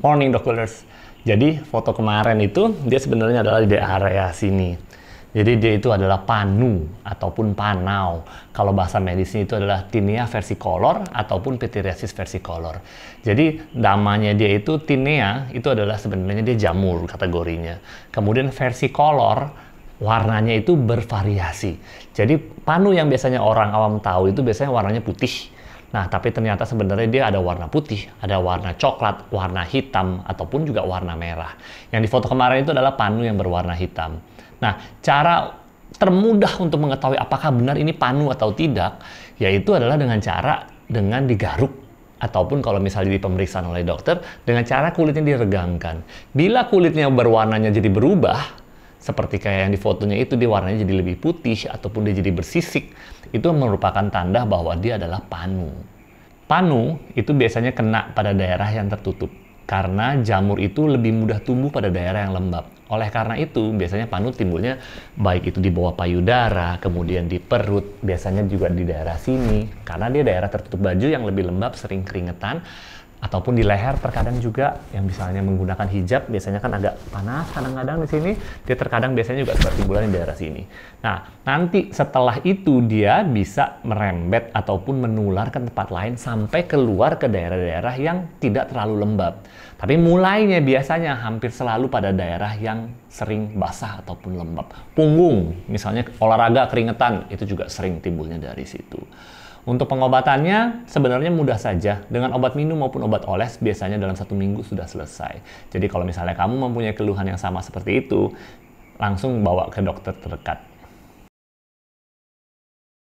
morning doculars. Jadi foto kemarin itu dia sebenarnya adalah di area sini. Jadi dia itu adalah panu ataupun panau. Kalau bahasa medisnya itu adalah tinea versi kolor ataupun pityriasis kolor. Jadi namanya dia itu tinea itu adalah sebenarnya dia jamur kategorinya. Kemudian versi kolor warnanya itu bervariasi. Jadi panu yang biasanya orang awam tahu itu biasanya warnanya putih Nah, tapi ternyata sebenarnya dia ada warna putih, ada warna coklat, warna hitam, ataupun juga warna merah. Yang di foto kemarin itu adalah panu yang berwarna hitam. Nah, cara termudah untuk mengetahui apakah benar ini panu atau tidak, yaitu adalah dengan cara dengan digaruk ataupun kalau misalnya di pemeriksaan oleh dokter dengan cara kulitnya diregangkan. Bila kulitnya berwarnanya jadi berubah, seperti kayak yang di fotonya itu dia warnanya jadi lebih putih ataupun dia jadi bersisik, itu merupakan tanda bahwa dia adalah panu. Panu itu biasanya kena pada daerah yang tertutup karena jamur itu lebih mudah tumbuh pada daerah yang lembab. Oleh karena itu, biasanya panu timbulnya baik itu di bawah payudara, kemudian di perut, biasanya juga di daerah sini. Karena dia daerah tertutup baju yang lebih lembab, sering keringetan, ataupun di leher terkadang juga yang misalnya menggunakan hijab biasanya kan agak panas kadang-kadang di sini dia terkadang biasanya juga seperti bulan di daerah sini. Nah, nanti setelah itu dia bisa merembet ataupun menular ke tempat lain sampai keluar ke daerah-daerah yang tidak terlalu lembab. Tapi mulainya biasanya hampir selalu pada daerah yang sering basah ataupun lembab. Punggung, misalnya olahraga keringetan, itu juga sering timbulnya dari situ. Untuk pengobatannya sebenarnya mudah saja. Dengan obat minum maupun obat oles biasanya dalam satu minggu sudah selesai. Jadi kalau misalnya kamu mempunyai keluhan yang sama seperti itu, langsung bawa ke dokter terdekat.